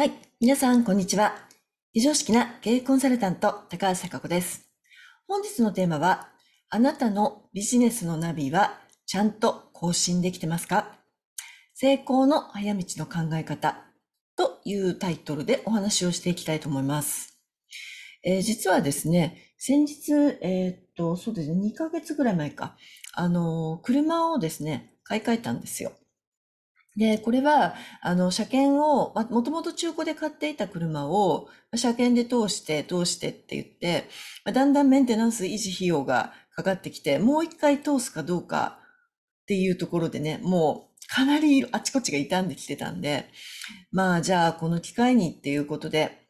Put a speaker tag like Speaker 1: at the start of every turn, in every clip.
Speaker 1: はい。皆さん、こんにちは。非常識な経営コンサルタント、高橋貴子です。本日のテーマは、あなたのビジネスのナビはちゃんと更新できてますか成功の早道の考え方というタイトルでお話をしていきたいと思います。えー、実はですね、先日、えー、っと、そうですね、2ヶ月ぐらい前か、あのー、車をですね、買い替えたんですよ。で、これは、あの、車検を、もともと中古で買っていた車を、車検で通して、通してって言って、だんだんメンテナンス維持費用がかかってきて、もう一回通すかどうかっていうところでね、もうかなりあちこちが傷んできてたんで、まあ、じゃあ、この機会にっていうことで、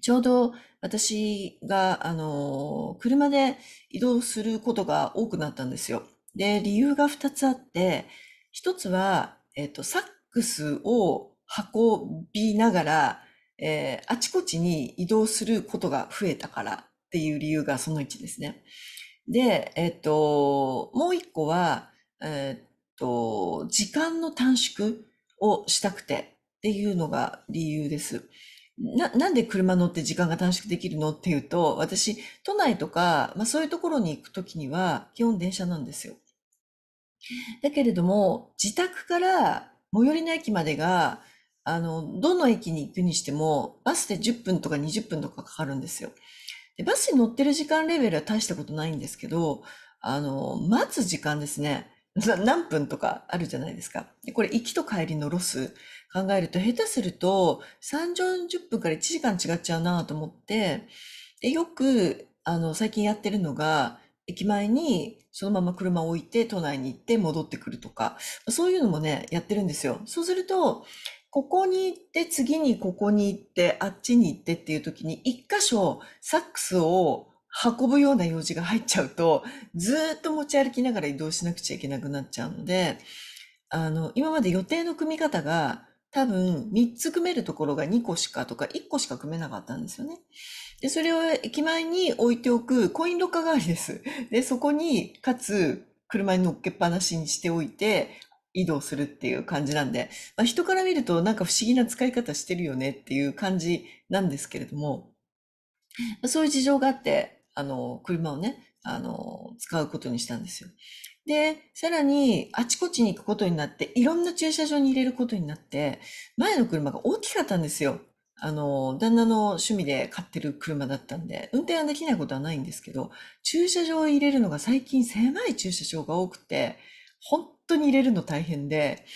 Speaker 1: ちょうど私が、あの、車で移動することが多くなったんですよ。で、理由が二つあって、一つは、えっ、と、サックスを運びながら、えー、あちこちに移動することが増えたからっていう理由がその1ですね。で、えっ、と、もう一個は、えっ、と、時間の短縮をしたくてっていうのが理由です。な、なんで車乗って時間が短縮できるのっていうと、私、都内とか、まあそういうところに行くときには、基本電車なんですよ。だけれども、自宅から最寄りの駅までが、あの、どの駅に行くにしても、バスで10分とか20分とかかかるんですよ。で、バスに乗ってる時間レベルは大したことないんですけど、あの、待つ時間ですね。何分とかあるじゃないですか。これ行きと帰りのロス考えると、下手すると3、40分から1時間違っちゃうなと思って、で、よく、あの、最近やってるのが、駅前にそのまま車を置いて都内に行って戻ってくるとか、そういうのもね、やってるんですよ。そうすると、ここに行って、次にここに行って、あっちに行ってっていう時に、一箇所サックスを運ぶような用事が入っちゃうと、ずっと持ち歩きながら移動しなくちゃいけなくなっちゃうので、あの、今まで予定の組み方が、多分3つ組めるところが2個しかとか1個しか組めなかったんですよね。で、それを駅前に置いておくコインロッカー代わりです。で、そこに、かつ、車に乗っけっぱなしにしておいて、移動するっていう感じなんで、まあ、人から見るとなんか不思議な使い方してるよねっていう感じなんですけれども、そういう事情があって、あの、車をね、あの、使うことにしたんですよ。で、さらに、あちこちに行くことになって、いろんな駐車場に入れることになって、前の車が大きかったんですよ。あの、旦那の趣味で買ってる車だったんで、運転はできないことはないんですけど、駐車場を入れるのが最近狭い駐車場が多くて、本当に入れるの大変で、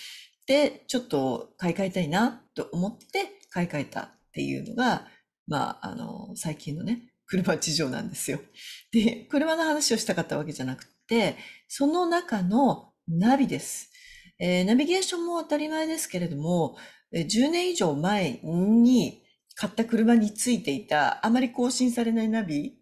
Speaker 1: で、ちょっと買い替えたいなと思って買い替えたっていうのが、まあ、あの、最近のね、車事情なんですよ。で、車の話をしたかったわけじゃなくて、その中のナビです。えー、ナビゲーションも当たり前ですけれども、10年以上前に買った車についていた、あまり更新されないナビ、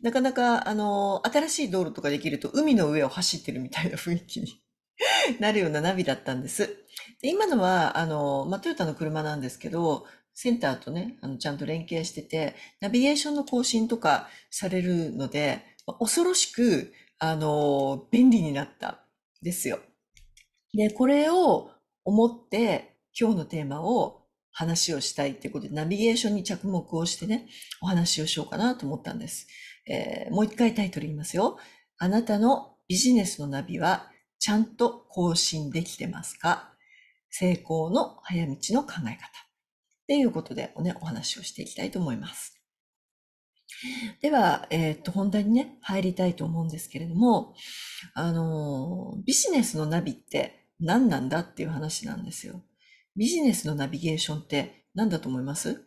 Speaker 1: なかなか、あの、新しい道路とかできると海の上を走ってるみたいな雰囲気に なるようなナビだったんです。で今のは、あの、まあ、トヨタの車なんですけど、センターとね、あの、ちゃんと連携してて、ナビゲーションの更新とかされるので、恐ろしくあの、便利になったですよ。で、これを思って今日のテーマを話をしたいということで、ナビゲーションに着目をしてね、お話をしようかなと思ったんです。えー、もう一回タイトル言いますよ。あなたのビジネスのナビはちゃんと更新できてますか成功の早道の考え方。っていうことで、ね、お話をしていきたいと思います。では、えー、っと、本題にね、入りたいと思うんですけれども、あの、ビジネスのナビって何なんだっていう話なんですよ。ビジネスのナビゲーションって何だと思います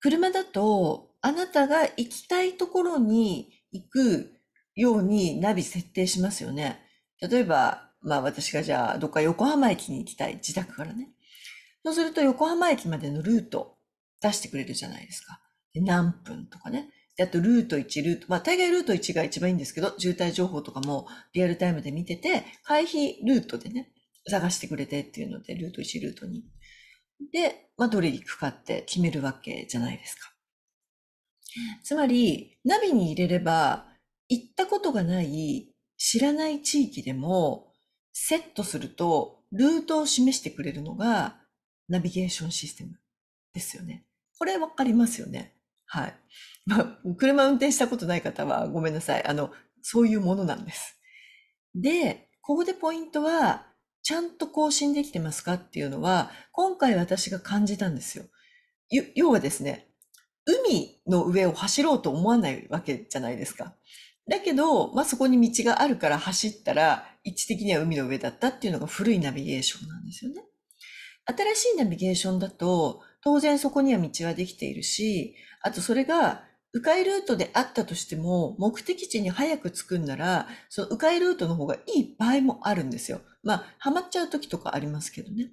Speaker 1: 車だと、あなたが行きたいところに行くようにナビ設定しますよね。例えば、まあ私がじゃあ、どっか横浜駅に行きたい、自宅からね。そうすると横浜駅までのルート出してくれるじゃないですか。何分とかね。あとルート1、ルート、まあ大概ルート1が一番いいんですけど、渋滞情報とかもリアルタイムで見てて、回避ルートでね、探してくれてっていうので、ルート1、ルート2。で、まあどれ行くかって決めるわけじゃないですか。つまり、ナビに入れれば、行ったことがない知らない地域でもセットするとルートを示してくれるのがナビゲーションシステムですよね。これわかりますよね。はい。まあ、車運転したことない方はごめんなさい。あの、そういうものなんです。で、ここでポイントは、ちゃんと更新できてますかっていうのは、今回私が感じたんですよ。要はですね、海の上を走ろうと思わないわけじゃないですか。だけど、まあ、そこに道があるから走ったら、位置的には海の上だったっていうのが古いナビゲーションなんですよね。新しいナビゲーションだと、当然そこには道はできているし、あとそれが、迂回ルートであったとしても、目的地に早く着くんなら、その迂回ルートの方がいい場合もあるんですよ。まあ、ハマっちゃう時とかありますけどね。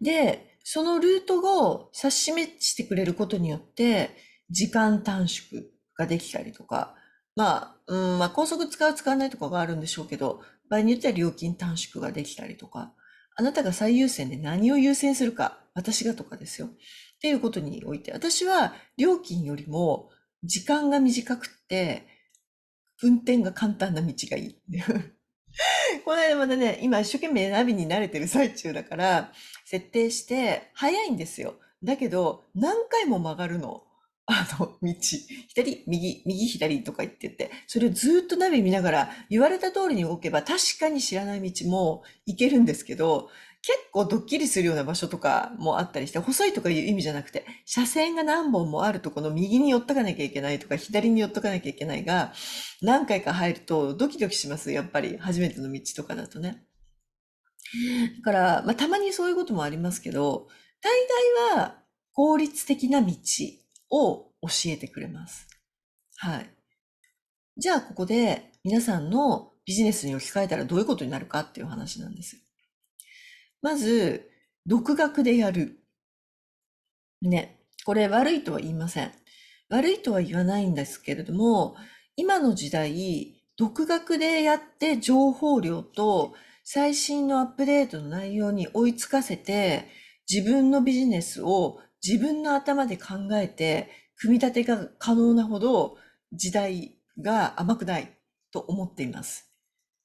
Speaker 1: で、そのルートを指し示してくれることによって、時間短縮ができたりとか、まあ、うん、まあ、高速使う使わないとかがあるんでしょうけど、場合によっては料金短縮ができたりとか、あなたが最優先で何を優先するか私がとかですよ。っていうことにおいて、私は料金よりも時間が短くって、運転が簡単な道がいい。この間まだね、今一生懸命ナビに慣れてる最中だから、設定して早いんですよ。だけど、何回も曲がるの。あの、道。左、右、右、左とか言ってて、それをずっとナビ見ながら、言われた通りに動けば確かに知らない道も行けるんですけど、結構ドッキリするような場所とかもあったりして、細いとかいう意味じゃなくて、車線が何本もあるとこの右に寄っとかなきゃいけないとか、左に寄っとかなきゃいけないが、何回か入るとドキドキします。やっぱり、初めての道とかだとね。だから、まあ、たまにそういうこともありますけど、大概は効率的な道を教えてくれます。はい。じゃあ、ここで皆さんのビジネスに置き換えたらどういうことになるかっていう話なんですよ。まず、独学でやる。ね。これ悪いとは言いません。悪いとは言わないんですけれども、今の時代、独学でやって情報量と最新のアップデートの内容に追いつかせて、自分のビジネスを自分の頭で考えて、組み立てが可能なほど時代が甘くないと思っています。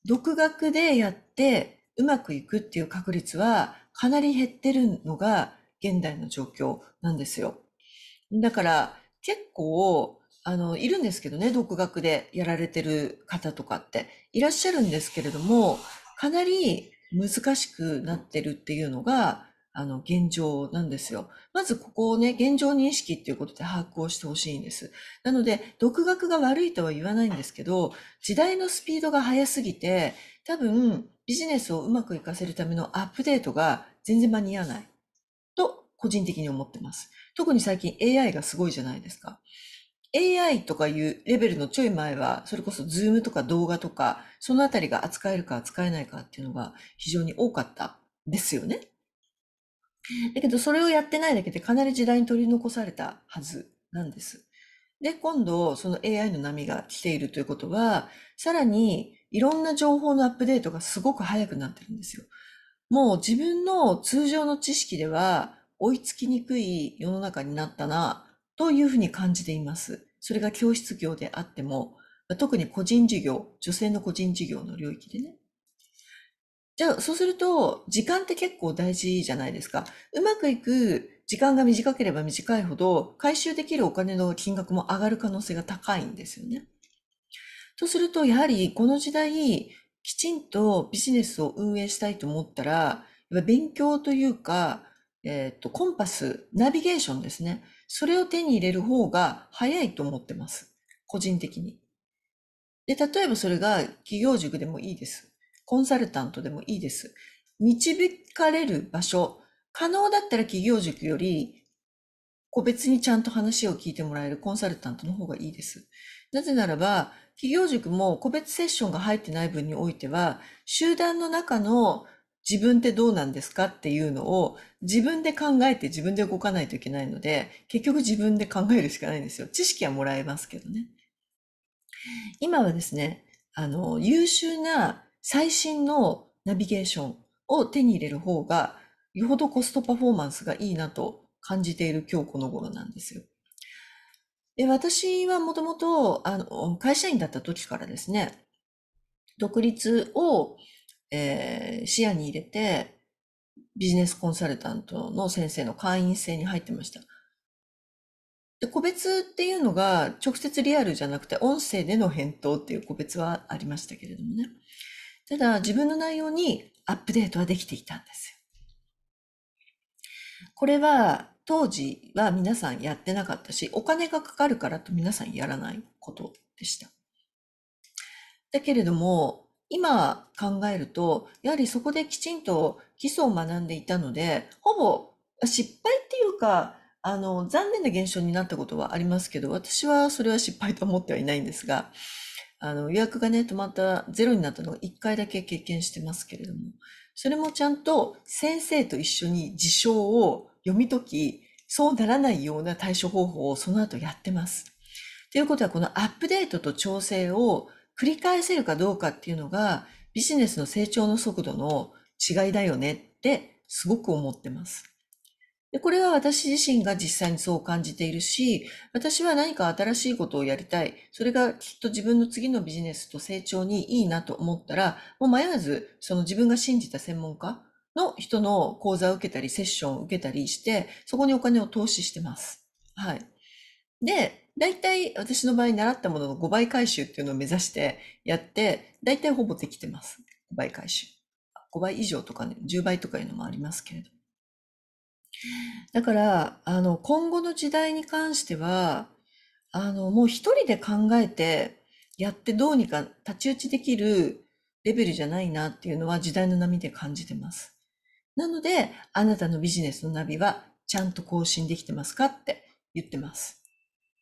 Speaker 1: 独学でやってうまくいくっていう確率はかなり減ってるのが現代の状況なんですよ。だから結構、あの、いるんですけどね、独学でやられてる方とかっていらっしゃるんですけれども、かなり難しくなってるっていうのが、あの、現状なんですよ。まずここをね、現状認識っていうことで把握をしてほしいんです。なので、独学が悪いとは言わないんですけど、時代のスピードが速すぎて、多分、ビジネスをうまくいかせるためのアップデートが全然間に合わないと、個人的に思ってます。特に最近 AI がすごいじゃないですか。AI とかいうレベルのちょい前は、それこそ Zoom とか動画とか、そのあたりが扱えるか扱えないかっていうのが非常に多かったですよね。だけど、それをやってないだけでかなり時代に取り残されたはずなんです。で、今度、その AI の波が来ているということは、さらにいろんな情報のアップデートがすごく早くなってるんですよ。もう自分の通常の知識では追いつきにくい世の中になったな、というふうに感じています。それが教室業であっても、特に個人事業、女性の個人事業の領域でね。じゃあ、そうすると、時間って結構大事じゃないですか。うまくいく時間が短ければ短いほど、回収できるお金の金額も上がる可能性が高いんですよね。とすると、やはりこの時代、きちんとビジネスを運営したいと思ったら、勉強というか、えっ、ー、と、コンパス、ナビゲーションですね。それを手に入れる方が早いと思ってます。個人的に。で、例えばそれが企業塾でもいいです。コンサルタントでもいいです。導かれる場所。可能だったら企業塾より個別にちゃんと話を聞いてもらえるコンサルタントの方がいいです。なぜならば、企業塾も個別セッションが入ってない分においては、集団の中の自分ってどうなんですかっていうのを自分で考えて自分で動かないといけないので、結局自分で考えるしかないんですよ。知識はもらえますけどね。今はですね、あの、優秀な最新のナビゲーションを手に入れる方が、よほどコストパフォーマンスがいいなと感じている今日この頃なんですよ。で私はもともとあの会社員だった時からですね、独立を、えー、視野に入れて、ビジネスコンサルタントの先生の会員制に入ってました。で個別っていうのが直接リアルじゃなくて音声での返答っていう個別はありましたけれどもね。ただ自分の内容にアップデートはできていたんですよ。これは当時は皆さんやってなかったし、お金がかかるからと皆さんやらないことでした。だけれども、今考えると、やはりそこできちんと基礎を学んでいたので、ほぼ失敗っていうか、あの、残念な現象になったことはありますけど、私はそれは失敗と思ってはいないんですが、あの、予約がね、止まった、ゼロになったのを一回だけ経験してますけれども、それもちゃんと先生と一緒に事象を読み解き、そうならないような対処方法をその後やってます。ということは、このアップデートと調整を繰り返せるかどうかっていうのが、ビジネスの成長の速度の違いだよねってすごく思ってます。でこれは私自身が実際にそう感じているし、私は何か新しいことをやりたい。それがきっと自分の次のビジネスと成長にいいなと思ったら、もう迷わずその自分が信じた専門家の人の講座を受けたり、セッションを受けたりして、そこにお金を投資してます。はい。で、大体私の場合習ったものの5倍回収っていうのを目指してやって、大体ほぼできてます。5倍回収。5倍以上とかね、10倍とかいうのもありますけれど。だから、あの、今後の時代に関しては、あの、もう一人で考えて、やってどうにか太刀打ちできるレベルじゃないなっていうのは時代の波で感じてます。なので、あなたのビジネスのナビはちゃんと更新できてますかって言ってます。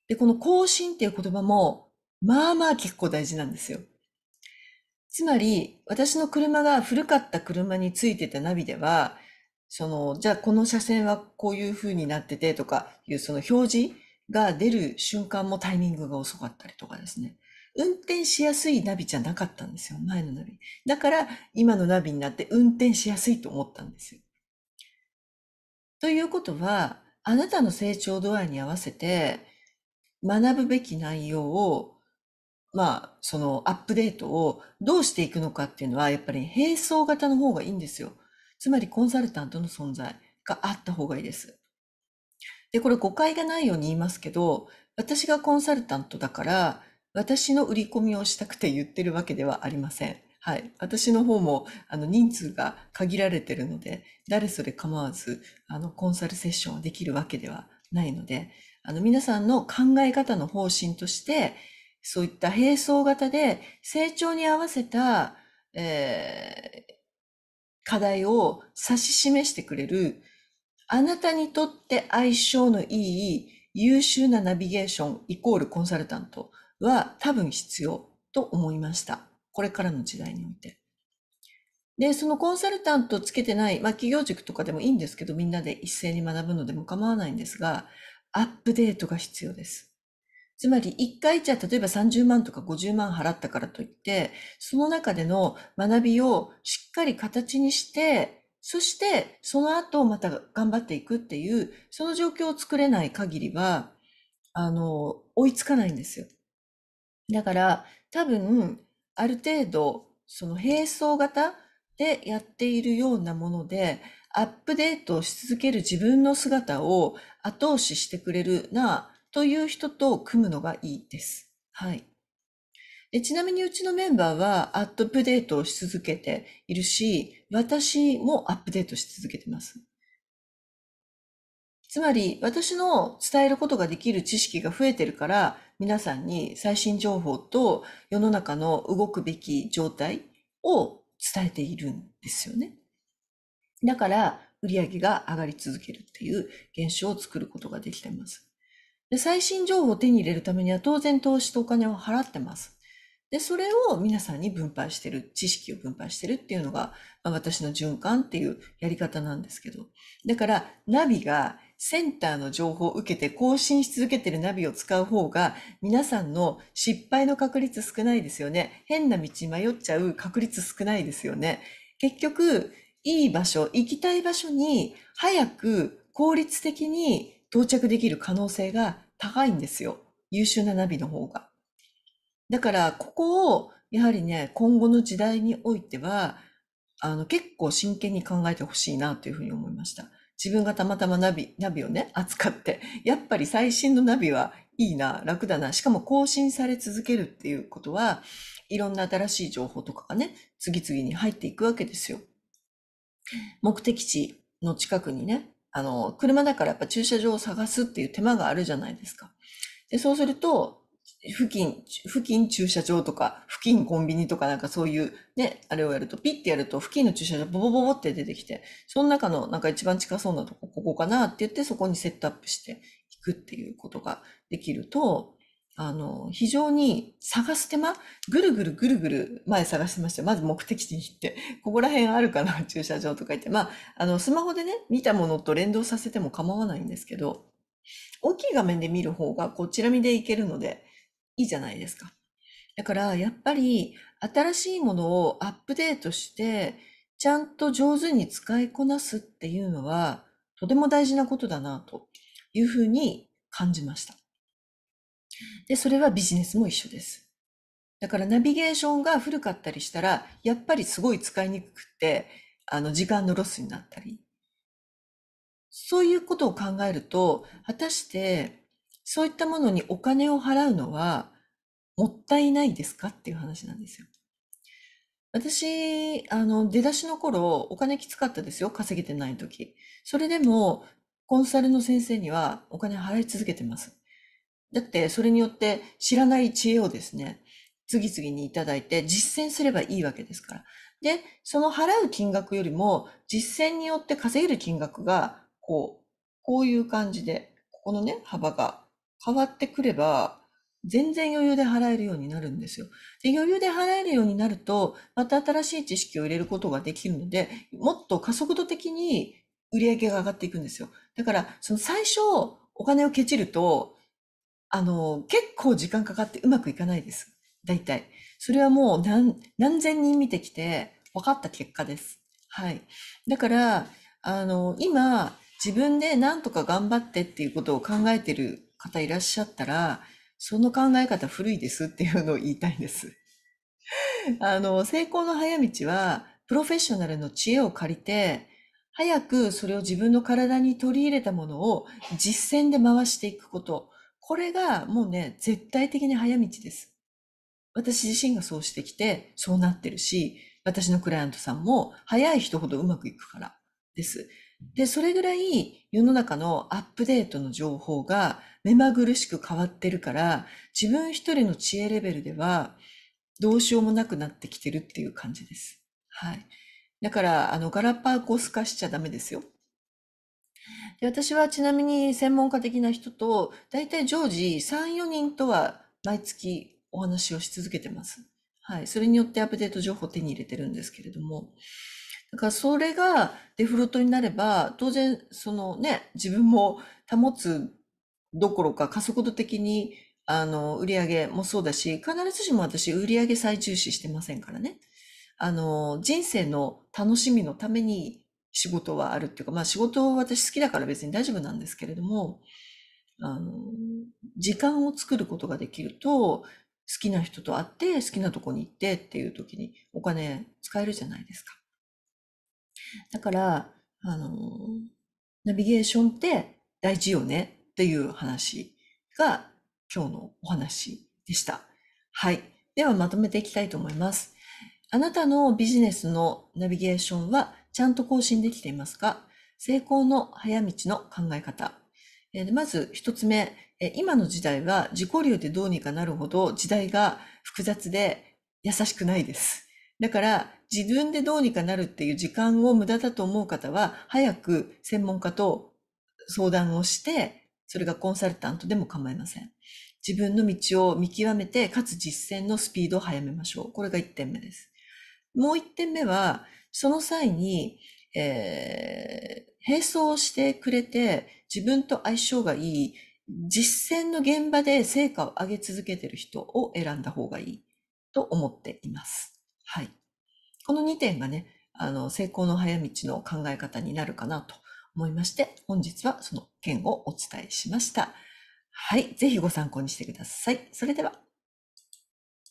Speaker 1: で、この更新っていう言葉も、まあまあ結構大事なんですよ。つまり、私の車が古かった車についてたナビでは、その、じゃあこの車線はこういう風になっててとかいうその表示が出る瞬間もタイミングが遅かったりとかですね。運転しやすいナビじゃなかったんですよ、前のナビ。だから、今のナビになって運転しやすいと思ったんですよ。ということは、あなたの成長度合いに合わせて、学ぶべき内容を、まあ、そのアップデートをどうしていくのかっていうのは、やっぱり並走型の方がいいんですよ。つまりコンサルタントの存在があった方がいいです。で、これ誤解がないように言いますけど、私がコンサルタントだから、私の売り込みをしたくて言ってるわけではありません。はい。私の方も、あの、人数が限られてるので、誰それ構わず、あの、コンサルセッションをできるわけではないので、あの、皆さんの考え方の方針として、そういった並走型で成長に合わせた、えー、課題を指し示してくれる、あなたにとって相性のいい優秀なナビゲーションイコールコンサルタントは多分必要と思いました。これからの時代において。で、そのコンサルタントつけてない、まあ企業塾とかでもいいんですけど、みんなで一斉に学ぶのでも構わないんですが、アップデートが必要です。つまり一回じゃ例えば30万とか50万払ったからといって、その中での学びをしっかり形にして、そしてその後また頑張っていくっていう、その状況を作れない限りは、あの、追いつかないんですよ。だから多分ある程度その並走型でやっているようなものでアップデートし続ける自分の姿を後押ししてくれるなという人と組むのがいいです。はい。でちなみにうちのメンバーはアップデートをし続けているし、私もアップデートし続けてます。つまり私の伝えることができる知識が増えてるから皆さんに最新情報と世の中の動くべき状態を伝えているんですよね。だから売り上げが上がり続けるっていう現象を作ることができてます。で最新情報を手に入れるためには当然投資とお金を払ってます。で、それを皆さんに分配してる、知識を分配してるっていうのが、まあ、私の循環っていうやり方なんですけど。だから、ナビがセンターの情報を受けて更新し続けているナビを使う方が、皆さんの失敗の確率少ないですよね。変な道迷っちゃう確率少ないですよね。結局、いい場所、行きたい場所に早く効率的に到着できる可能性が高いんですよ。優秀なナビの方が。だから、ここを、やはりね、今後の時代においては、あの、結構真剣に考えてほしいなというふうに思いました。自分がたまたまナビ、ナビをね、扱って、やっぱり最新のナビはいいな、楽だな、しかも更新され続けるっていうことは、いろんな新しい情報とかがね、次々に入っていくわけですよ。目的地の近くにね、あの、車だからやっぱ駐車場を探すっていう手間があるじゃないですか。で、そうすると、付近、付近駐車場とか、付近コンビニとかなんかそういう、ね、あれをやると、ピッてやると、付近の駐車場ボボボボって出てきて、その中のなんか一番近そうなとこ、ここかなって言って、そこにセットアップしていくっていうことができると、あの、非常に探す手間、ぐるぐるぐるぐる前探してましたよ。まず目的地に行って、ここら辺あるかな、駐車場とか言って。まあ、あの、スマホでね、見たものと連動させても構わないんですけど、大きい画面で見る方が、こう、チラ見でいけるので、いいじゃないですか。だからやっぱり新しいものをアップデートしてちゃんと上手に使いこなすっていうのはとても大事なことだなというふうに感じました。で、それはビジネスも一緒です。だからナビゲーションが古かったりしたらやっぱりすごい使いにくくてあの時間のロスになったりそういうことを考えると果たしてそういったものにお金を払うのはもったいないですかっていう話なんですよ。私、あの、出だしの頃、お金きつかったですよ。稼げてない時。それでも、コンサルの先生にはお金払い続けてます。だって、それによって知らない知恵をですね、次々にいただいて実践すればいいわけですから。で、その払う金額よりも、実践によって稼げる金額が、こう、こういう感じで、ここのね、幅が変わってくれば、全然余裕で払えるようになるんですよ。で余裕で払えるようになると、また新しい知識を入れることができるので、もっと加速度的に売り上げが上がっていくんですよ。だから、その最初、お金をけちると、あの、結構時間かかってうまくいかないです。大体。それはもう何、何千人見てきて分かった結果です。はい。だから、あの、今、自分で何とか頑張ってっていうことを考えてる方いらっしゃったら、その考え方古いですっていうのを言いたいんです。あの、成功の早道は、プロフェッショナルの知恵を借りて、早くそれを自分の体に取り入れたものを実践で回していくこと。これがもうね、絶対的に早道です。私自身がそうしてきて、そうなってるし、私のクライアントさんも早い人ほどうまくいくからです。で、それぐらい世の中のアップデートの情報が目まぐるしく変わってるから、自分一人の知恵レベルではどうしようもなくなってきてるっていう感じです。はい。だから、あの、ガラパゴス化しちゃダメですよ。で私はちなみに専門家的な人と、だいたい常時3、4人とは毎月お話をし続けてます。はい。それによってアップデート情報を手に入れてるんですけれども。だからそれがデフォルトになれば、当然、そのね、自分も保つどころか加速度的に、あの、売り上げもそうだし、必ずしも私、売り上げ最重視してませんからね。あの、人生の楽しみのために仕事はあるっていうか、まあ仕事は私好きだから別に大丈夫なんですけれども、あの、時間を作ることができると、好きな人と会って、好きなとこに行ってっていう時にお金使えるじゃないですか。だから、あの、ナビゲーションって大事よねっていう話が今日のお話でした。はい。ではまとめていきたいと思います。あなたのビジネスのナビゲーションはちゃんと更新できていますか成功の早道の考え方。えまず一つ目、え今の時代は自己流でどうにかなるほど時代が複雑で優しくないです。だから自分でどうにかなるっていう時間を無駄だと思う方は、早く専門家と相談をして、それがコンサルタントでも構いません。自分の道を見極めて、かつ実践のスピードを早めましょう。これが1点目です。もう1点目は、その際に、えー、並走してくれて、自分と相性がいい、実践の現場で成果を上げ続けてる人を選んだ方がいいと思っています。はい。この2点がね、あの、成功の早道の考え方になるかなと思いまして、本日はその件をお伝えしました。はい。ぜひご参考にしてください。それでは。